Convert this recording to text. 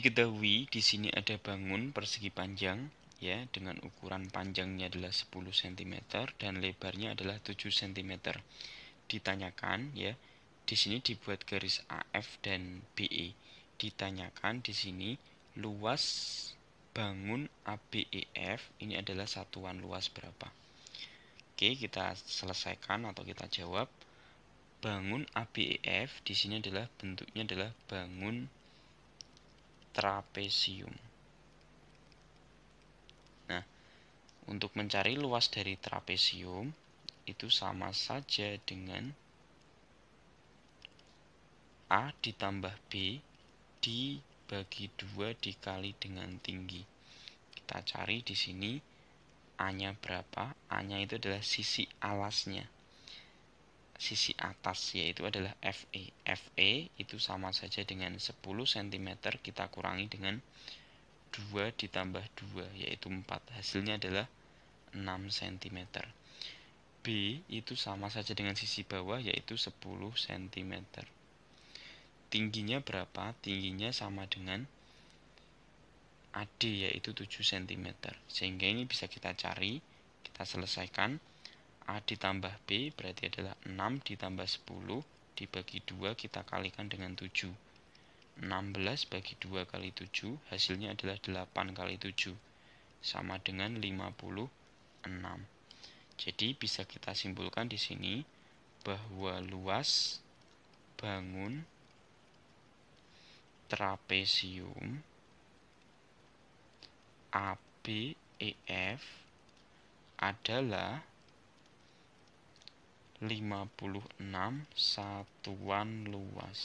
Diketahui di sini ada bangun persegi panjang ya dengan ukuran panjangnya adalah 10 cm dan lebarnya adalah 7 cm. Ditanyakan ya, di sini dibuat garis AF dan BE. Ditanyakan di sini luas bangun ABEF ini adalah satuan luas berapa? Oke, kita selesaikan atau kita jawab. Bangun ABEF di sini adalah bentuknya adalah bangun trapesium. Nah, untuk mencari luas dari trapesium itu sama saja dengan A ditambah B dibagi dua dikali dengan tinggi. Kita cari di sini A-nya berapa? A-nya itu adalah sisi alasnya sisi atas yaitu adalah FE. FE itu sama saja dengan 10 cm kita kurangi dengan 2 ditambah 2 yaitu 4. Hasilnya adalah 6 cm. B itu sama saja dengan sisi bawah yaitu 10 cm. Tingginya berapa? Tingginya sama dengan AD yaitu 7 cm. Sehingga ini bisa kita cari, kita selesaikan A ditambah B berarti adalah 6 ditambah 10 dibagi 2 kita kalikan dengan 7. 16 bagi 2 kali 7 hasilnya adalah 8 kali 7 sama dengan 56. Jadi bisa kita simpulkan di sini bahwa luas bangun trapesium ABEF adalah 56 satuan luas